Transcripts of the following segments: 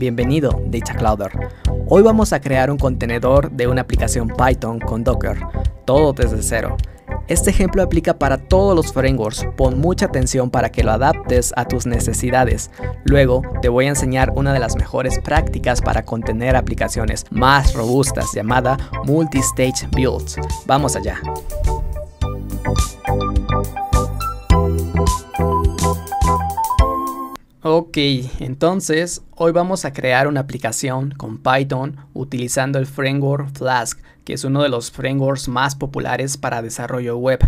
Bienvenido, Data Clouder. Hoy vamos a crear un contenedor de una aplicación Python con Docker, todo desde cero. Este ejemplo aplica para todos los frameworks, pon mucha atención para que lo adaptes a tus necesidades. Luego te voy a enseñar una de las mejores prácticas para contener aplicaciones más robustas llamada Multistage Builds. Vamos allá. Ok, entonces hoy vamos a crear una aplicación con Python utilizando el framework Flask, que es uno de los frameworks más populares para desarrollo web.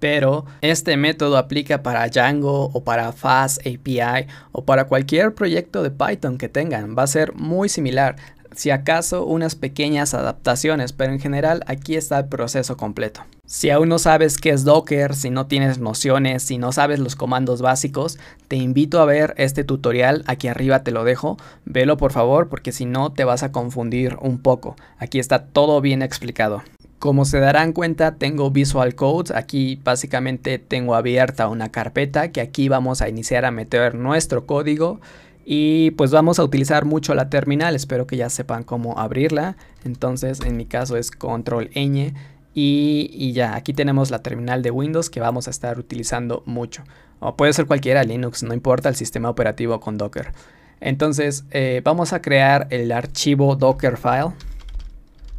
Pero este método aplica para Django o para Fast API o para cualquier proyecto de Python que tengan. Va a ser muy similar, si acaso unas pequeñas adaptaciones, pero en general aquí está el proceso completo. Si aún no sabes qué es Docker, si no tienes nociones, si no sabes los comandos básicos, te invito a ver este tutorial, aquí arriba te lo dejo, velo por favor porque si no te vas a confundir un poco. Aquí está todo bien explicado. Como se darán cuenta tengo Visual Code, aquí básicamente tengo abierta una carpeta que aquí vamos a iniciar a meter nuestro código y pues vamos a utilizar mucho la terminal, espero que ya sepan cómo abrirla, entonces en mi caso es Control N. Y, ya, aquí tenemos la terminal de Windows que vamos a estar utilizando mucho. O puede ser cualquiera, Linux, no importa el sistema operativo con Docker. Entonces, eh, vamos a crear el archivo Dockerfile,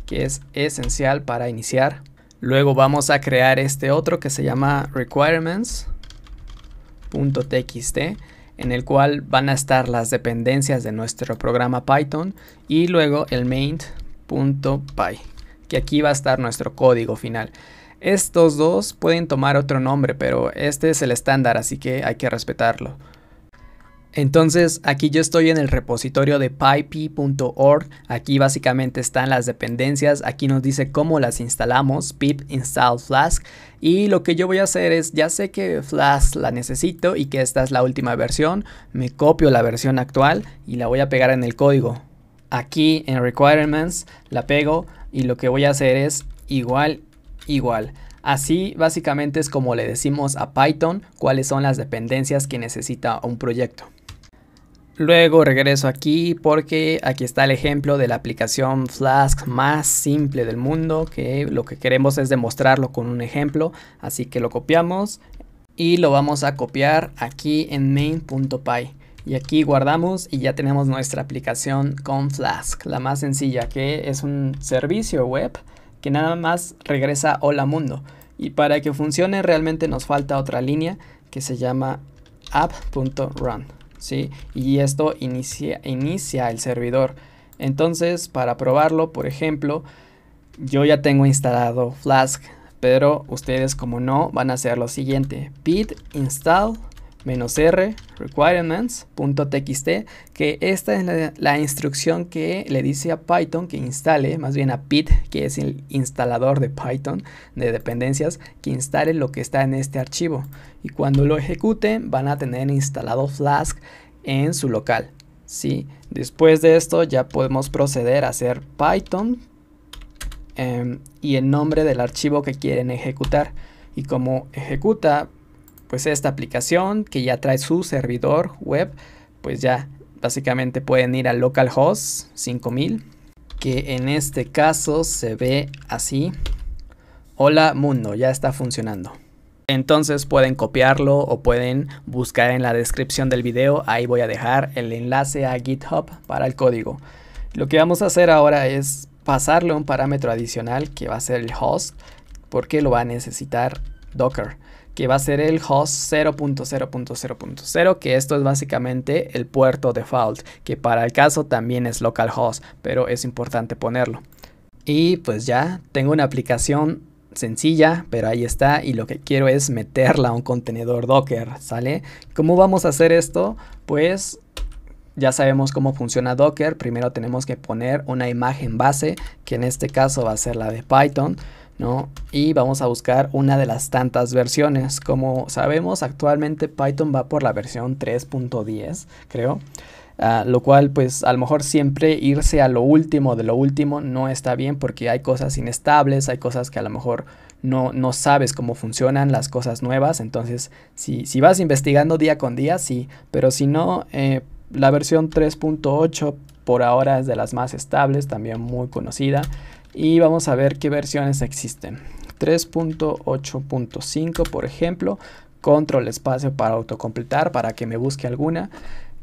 que es esencial para iniciar. Luego vamos a crear este otro que se llama requirements.txt, en el cual van a estar las dependencias de nuestro programa Python y luego el main.py que aquí va a estar nuestro código final. Estos dos pueden tomar otro nombre, pero este es el estándar, así que hay que respetarlo. Entonces aquí yo estoy en el repositorio de pypi.org. aquí básicamente están las dependencias, aquí nos dice cómo las instalamos, pip install flask y lo que yo voy a hacer es, ya sé que flask la necesito y que esta es la última versión, me copio la versión actual y la voy a pegar en el código aquí en requirements la pego y lo que voy a hacer es igual igual Así básicamente es como le decimos a Python cuáles son las dependencias que necesita un proyecto. Luego regreso aquí porque aquí está el ejemplo de la aplicación Flask más simple del mundo que lo que queremos es demostrarlo con un ejemplo, así que lo copiamos y lo vamos a copiar aquí en main.py. Y aquí guardamos y ya tenemos nuestra aplicación con Flask, la más sencilla, que es un servicio web que nada más regresa hola mundo. Y para que funcione realmente nos falta otra línea que se llama app.run. ¿sí? Y esto inicia, inicia el servidor. Entonces, para probarlo, por ejemplo, yo ya tengo instalado Flask, pero ustedes como no van a hacer lo siguiente. pit install r requirements.txt que esta es la, instrucción que le dice a Python que instale, más bien a PIT, que es el instalador de Python de dependencias, que instale lo que está en este archivo. Y cuando lo ejecuten van a tener instalado Flask en su local. ¿sí? Después de esto ya podemos proceder a hacer Python em, y el nombre del archivo que quieren ejecutar. Y como ejecuta pues esta aplicación que ya trae su servidor web, pues ya básicamente pueden ir al localhost 5000, que en este caso se ve así. Hola mundo, ya está funcionando. Entonces pueden copiarlo o pueden buscar en la descripción del video, ahí voy a dejar el enlace a GitHub para el código. Lo que vamos a hacer ahora es pasarle un parámetro adicional que va a ser el host, porque lo va a necesitar Docker que va a ser el host 0.0.0.0, que esto es básicamente el puerto default, que para el caso también es localhost, pero es importante ponerlo. Y pues ya tengo una aplicación sencilla, pero ahí está y lo que quiero es meterla a un contenedor Docker, ¿sale? ¿Cómo vamos a hacer esto? Pues ya sabemos cómo funciona Docker, primero tenemos que poner una imagen base, que en este caso va a ser la de Python. Y vamos a buscar una de las tantas versiones. Como sabemos, actualmente Python va por la versión 3.10, creo. Ah, lo cual pues a lo mejor siempre irse a lo último de lo último no está bien porque hay cosas inestables, hay cosas que a lo mejor no, no sabes cómo funcionan las cosas nuevas, entonces si, vas investigando día con día sí, pero si no, eh, la versión 3.8 por ahora es de las más estables, también muy conocida, y vamos a ver qué versiones existen. 3.8.5 por ejemplo, control espacio para autocompletar para que me busque alguna.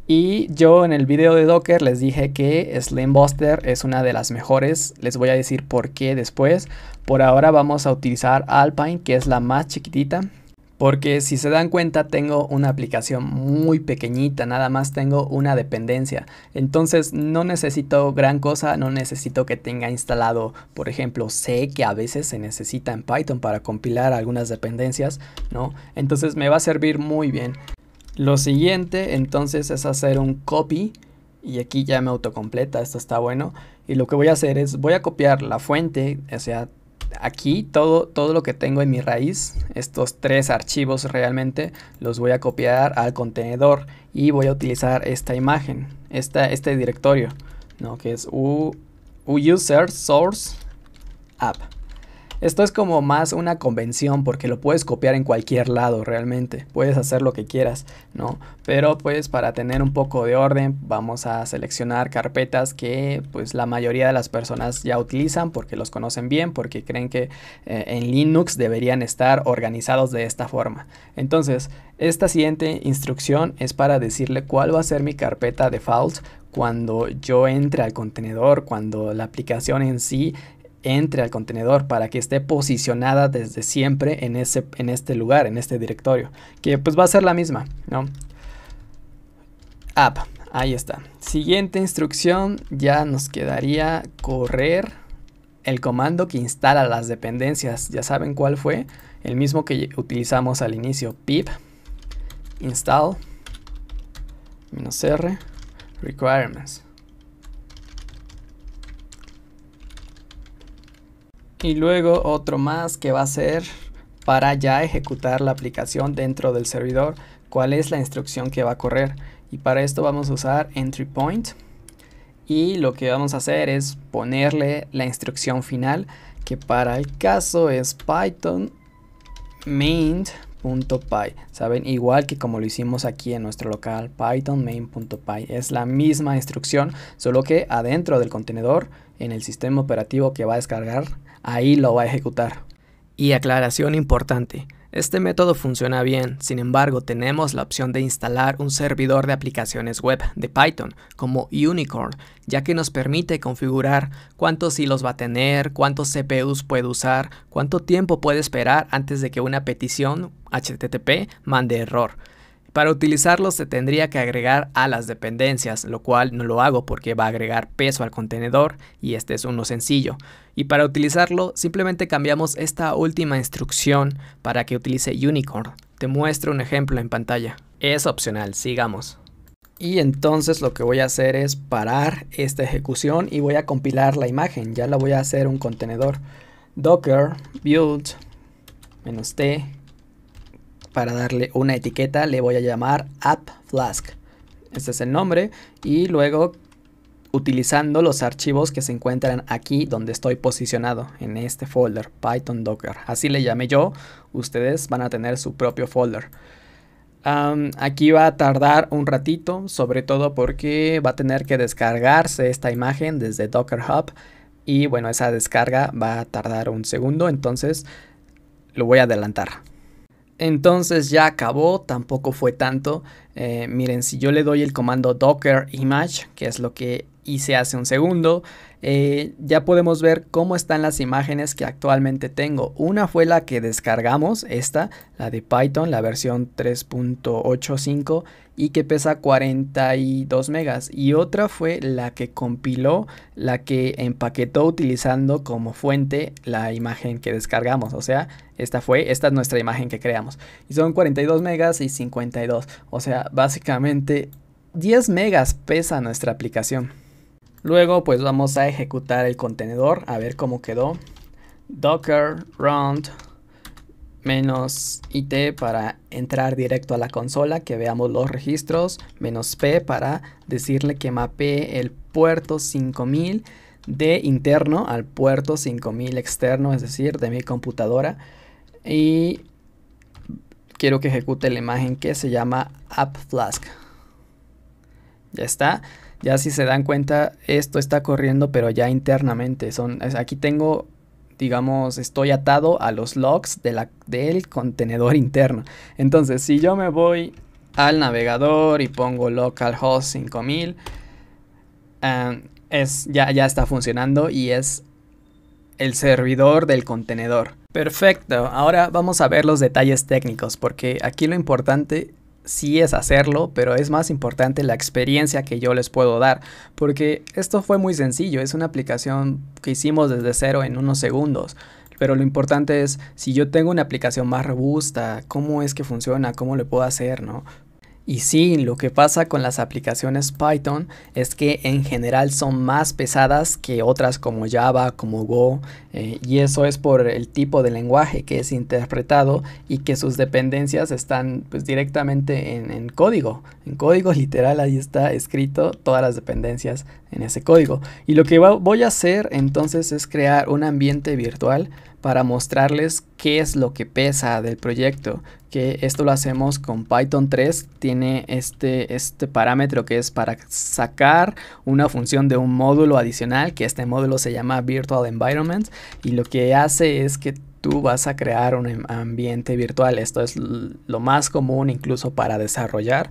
Y yo en el video de Docker les dije que slim buster es una de las mejores. Les voy a decir por qué después. Por ahora vamos a utilizar Alpine, que es la más chiquitita. Porque si se dan cuenta tengo una aplicación muy pequeñita, nada más tengo una dependencia. Entonces no necesito gran cosa, no necesito que tenga instalado, por ejemplo, C que a veces se necesita en Python para compilar algunas dependencias, ¿no? Entonces me va a servir muy bien. Lo siguiente entonces es hacer un copy y aquí ya me autocompleta, esto está bueno. Y lo que voy a hacer es, voy a copiar la fuente, o sea, aquí todo, todo lo que tengo en mi raíz, estos tres archivos realmente, los voy a copiar al contenedor y voy a utilizar esta imagen, este directorio, ¿no? que es u, source app. Esto es como más una convención porque lo puedes copiar en cualquier lado realmente, puedes hacer lo que quieras, ¿no? Pero pues para tener un poco de orden vamos a seleccionar carpetas que pues la mayoría de las personas ya utilizan porque los conocen bien, porque creen que eh, en Linux deberían estar organizados de esta forma. Entonces, esta siguiente instrucción es para decirle cuál va a ser mi carpeta default cuando yo entre al contenedor, cuando la aplicación en sí entre al contenedor para que esté posicionada desde siempre en, ese, en este lugar, en este directorio, que pues va a ser la misma, ¿no? App, ahí está. Siguiente instrucción, ya nos quedaría correr el comando que instala las dependencias. Ya saben cuál fue, el mismo que utilizamos al inicio, pip install -r requirements. Y luego otro más que va a ser para ya ejecutar la aplicación dentro del servidor, cuál es la instrucción que va a correr. Y para esto vamos a usar entry point. Y lo que vamos a hacer es ponerle la instrucción final, que para el caso es python main.py. Saben, igual que como lo hicimos aquí en nuestro local, python main.py. Es la misma instrucción, solo que adentro del contenedor, en el sistema operativo que va a descargar, ahí lo va a ejecutar. Y aclaración importante, este método funciona bien, sin embargo tenemos la opción de instalar un servidor de aplicaciones web de Python como Unicorn, ya que nos permite configurar cuántos hilos va a tener, cuántos CPUs puede usar, cuánto tiempo puede esperar antes de que una petición HTTP mande error. Para utilizarlo se tendría que agregar a las dependencias, lo cual no lo hago porque va a agregar peso al contenedor y este es uno sencillo. Y para utilizarlo simplemente cambiamos esta última instrucción para que utilice Unicorn. Te muestro un ejemplo en pantalla. Es opcional, sigamos. Y entonces lo que voy a hacer es parar esta ejecución y voy a compilar la imagen. Ya la voy a hacer un contenedor. Docker build -t para darle una etiqueta le voy a llamar app flask. Este es el nombre y luego utilizando los archivos que se encuentran aquí donde estoy posicionado en este folder Python Docker. Así le llamé yo, ustedes van a tener su propio folder. aquí va a tardar un ratito, sobre todo porque va a tener que descargarse esta imagen desde Docker Hub y bueno, esa descarga va a tardar un segundo, entonces lo voy a adelantar. Entonces ya acabó, tampoco fue tanto. Eh, miren, si yo le doy el comando docker image, que es lo que y se hace un segundo, eh, ya podemos ver cómo están las imágenes que actualmente tengo. Una fue la que descargamos, esta, la de Python, la versión 3.85 y que pesa 42 megas. Y otra fue la que compiló, la que empaquetó utilizando como fuente la imagen que descargamos. O sea, esta fue, esta es nuestra imagen que creamos. Y son 42 megas y 52. O sea, básicamente 10 megas pesa nuestra aplicación. Luego pues vamos a ejecutar el contenedor a ver cómo quedó. Docker round menos IT para entrar directo a la consola, que veamos los registros, menos P para decirle que mapee el puerto 5000 de interno al puerto 5000 externo, es decir, de mi computadora. Y quiero que ejecute la imagen que se llama app flask. Ya está ya si se dan cuenta, esto está corriendo, pero ya internamente. Son, aquí tengo, digamos, estoy atado a los logs de la, del contenedor interno. Entonces, si yo me voy al navegador y pongo localhost 5000, ah, es, ya, ya está funcionando y es el servidor del contenedor. Perfecto, ahora vamos a ver los detalles técnicos, porque aquí lo importante sí es hacerlo, pero es más importante la experiencia que yo les puedo dar, porque esto fue muy sencillo, es una aplicación que hicimos desde cero en unos segundos. Pero lo importante es, si yo tengo una aplicación más robusta, ¿cómo es que funciona? ¿Cómo le puedo hacer? ¿no? Y sí, lo que pasa con las aplicaciones Python es que en general son más pesadas que otras como Java, como Go, eh, y eso es por el tipo de lenguaje que es interpretado y que sus dependencias están pues, directamente en, en código. En código literal ahí está escrito todas las dependencias en ese código. Y lo que voy a hacer entonces es crear un ambiente virtual para mostrarles qué es lo que pesa del proyecto, que esto lo hacemos con Python 3, tiene este, este parámetro que es para sacar una función de un módulo adicional, que este módulo se llama Virtual Environment, y lo que hace es que tú vas a crear un em-, ambiente virtual, esto es lo más común incluso para desarrollar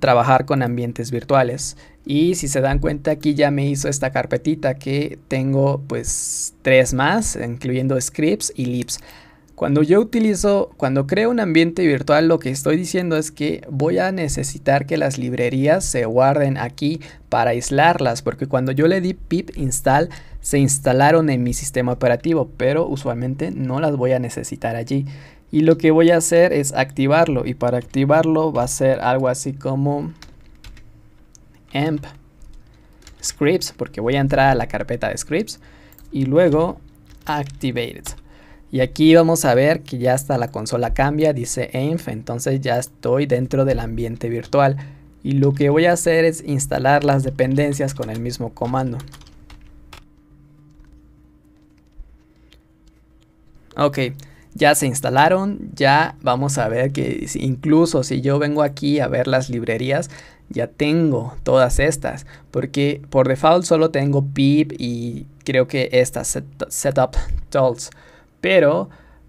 trabajar con ambientes virtuales. Y si se dan cuenta, aquí ya me hizo esta carpetita que tengo pues tres más, incluyendo scripts y lips Cuando yo utilizo, cuando creo un ambiente virtual, lo que estoy diciendo es que voy a necesitar que las librerías se guarden aquí para aislarlas, porque cuando yo le di pip install, se instalaron en mi sistema operativo, pero usualmente no las voy a necesitar allí y lo que voy a hacer es activarlo y para activarlo va a ser algo así como amp scripts porque voy a entrar a la carpeta de scripts y luego activated y aquí vamos a ver que ya hasta la consola cambia dice AMP. entonces ya estoy dentro del ambiente virtual y lo que voy a hacer es instalar las dependencias con el mismo comando ok ya se instalaron, ya vamos a ver que incluso si yo vengo aquí a ver las librerías, ya tengo todas estas, porque por default solo tengo pip y creo que estas setup tools, pero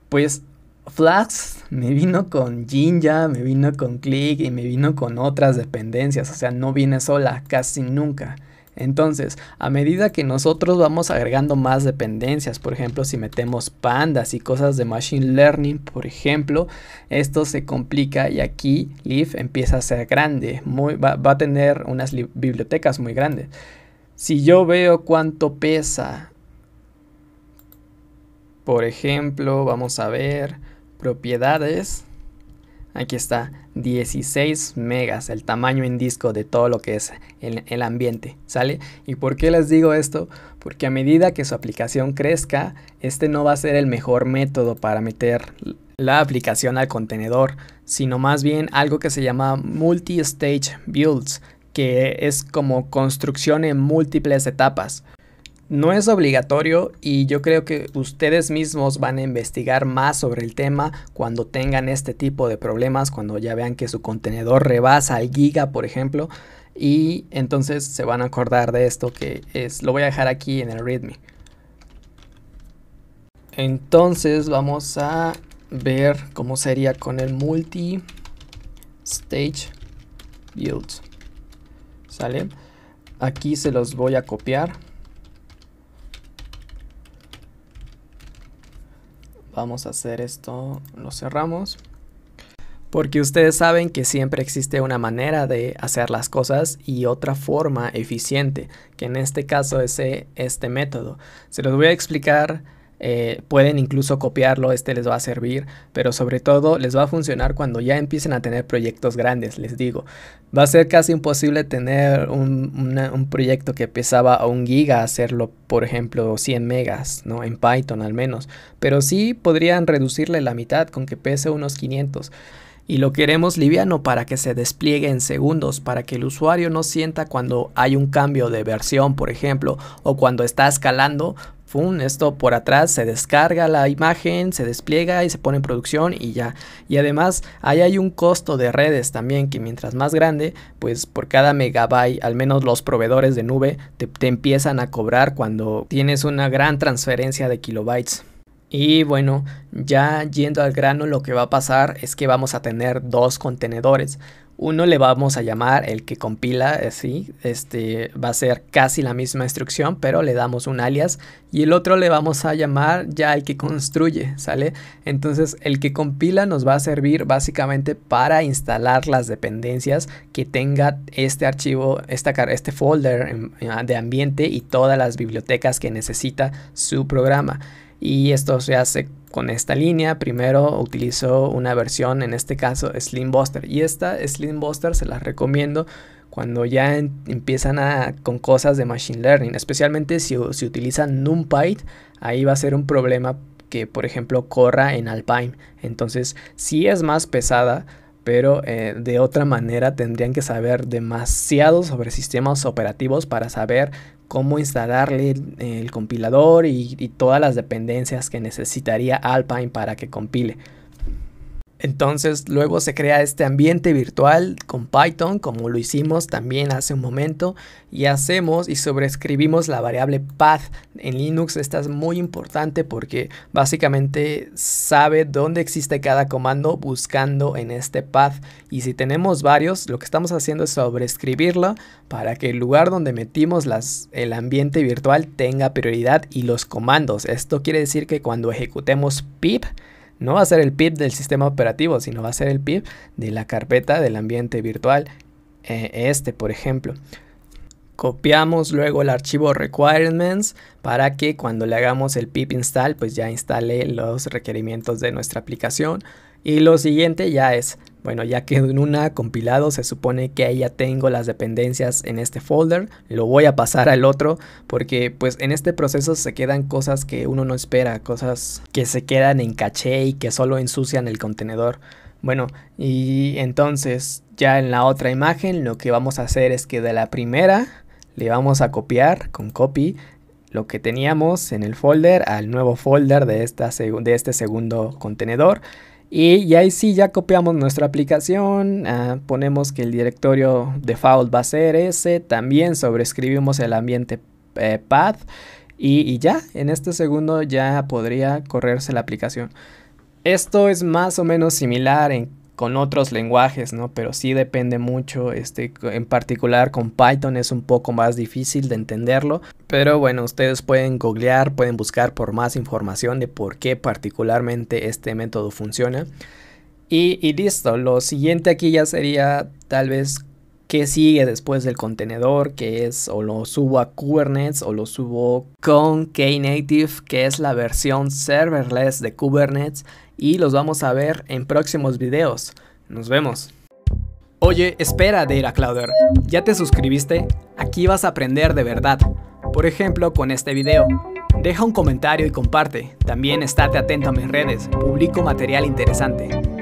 pues Flags me vino con Jinja, me vino con Click y me vino con otras dependencias, o sea, no viene sola casi nunca. Entonces, a medida que nosotros vamos agregando más dependencias, por ejemplo, si metemos pandas y cosas de machine learning, por ejemplo, esto se complica y aquí Leaf empieza a ser grande, va a tener unas bibliotecas muy grandes. Si yo veo cuánto pesa, por ejemplo, vamos a ver propiedades, aquí está, 16 megas, el tamaño en disco de todo lo que es el, ambiente, ¿sale? ¿Y por qué les digo esto? Porque a medida que su aplicación crezca, este no va a ser el mejor método para meter la aplicación al contenedor, sino más bien algo que se llama multi-stage builds, que es como construcción en múltiples etapas. No es obligatorio y yo creo que ustedes mismos van a investigar más sobre el tema cuando tengan este tipo de problemas, cuando ya vean que su contenedor rebasa el giga, por ejemplo, y entonces se van a acordar de esto que es, lo voy a dejar aquí en el readme. Entonces vamos a ver cómo sería con el multi stage build. ¿Sale? Aquí se los voy a copiar vamos a hacer esto, lo cerramos. Porque ustedes saben que siempre existe una manera de hacer las cosas y otra forma eficiente, que en este caso es eh, este método. Se los voy a explicar eh, pueden incluso copiarlo, este les va a servir, pero sobre todo les va a funcionar cuando ya empiecen a tener proyectos grandes, les digo. Va a ser casi imposible tener un, proyecto que pesaba a un giga, hacerlo, por ejemplo, 100 megas, ¿no? En Python al menos, pero sí podrían reducirle la mitad con que pese unos 500 y lo queremos liviano para que se despliegue en segundos, para que el usuario no sienta cuando hay un cambio de versión, por ejemplo, o cuando está escalando, esto por atrás se descarga la imagen, se despliega y se pone en producción y ya. Y además ahí hay un costo de redes también que mientras más grande, pues por cada megabyte, al menos los proveedores de nube te, te empiezan a cobrar cuando tienes una gran transferencia de kilobytes. Y bueno, ya yendo al grano, lo que va a pasar es que vamos a tener dos contenedores. Uno le vamos a llamar el que compila, eh, sí. este va a ser casi la misma instrucción, pero le damos un alias y el otro le vamos a llamar ya el que construye, ¿sale? Entonces el que compila nos va a servir básicamente para instalar las dependencias que tenga este archivo, esta, este folder de ambiente y todas las bibliotecas que necesita su programa. Y esto se hace con esta línea. Primero utilizo una versión, en este caso Slim Buster. Y esta Slim Buster se las recomiendo cuando ya empiezan a, con cosas de Machine Learning. Especialmente si, utilizan NumPy, ahí va a ser un problema que, por ejemplo, corra en Alpine. Entonces, si es más pesada, pero eh, de otra manera tendrían que saber demasiado sobre sistemas operativos para saber cómo instalarle el, compilador y, y todas las dependencias que necesitaría Alpine para que compile. Entonces luego se crea este ambiente virtual con Python, como lo hicimos también hace un momento, y hacemos y sobrescribimos la variable path. En Linux esta es muy importante porque básicamente sabe dónde existe cada comando buscando en este path. Y si tenemos varios, lo que estamos haciendo es sobrescribirlo para que el lugar donde metimos las, el ambiente virtual tenga prioridad y los comandos. Esto quiere decir que cuando ejecutemos pip, no va a ser el pip del sistema operativo, sino va a ser el pip de la carpeta del ambiente virtual. Eh, este, por ejemplo. Copiamos luego el archivo requirements para que cuando le hagamos el pip install, pues ya instale los requerimientos de nuestra aplicación. Y lo siguiente ya es, bueno, ya que en una compilado se supone que ahí ya tengo las dependencias en este folder, lo voy a pasar al otro porque pues en este proceso se quedan cosas que uno no espera, cosas que se quedan en caché y que solo ensucian el contenedor. Bueno, y entonces ya en la otra imagen lo que vamos a hacer es que de la primera le vamos a copiar con copy lo que teníamos en el folder al nuevo folder de, esta, de este segundo contenedor y, ahí sí ya copiamos nuestra aplicación, ah, ponemos que el directorio default va a ser ese, también sobrescribimos el ambiente eh, path y, y, ya, en este segundo ya podría correrse la aplicación. Esto es más o menos similar en con otros lenguajes, ¿no? Pero sí depende mucho, este, en particular con Python es un poco más difícil de entenderlo, pero bueno, ustedes pueden googlear, pueden buscar por más información de por qué particularmente este método funciona. Y, y listo, lo siguiente aquí ya sería tal vez qué sigue después del contenedor, que es o lo subo a Kubernetes o lo subo con Knative, que es la versión serverless de Kubernetes y los vamos a ver en próximos videos. Nos vemos. Oye, espera deira, Clouder, ¿ya te suscribiste? Aquí vas a aprender de verdad, por ejemplo con este video. Deja un comentario y comparte. También estate atento a mis redes, publico material interesante.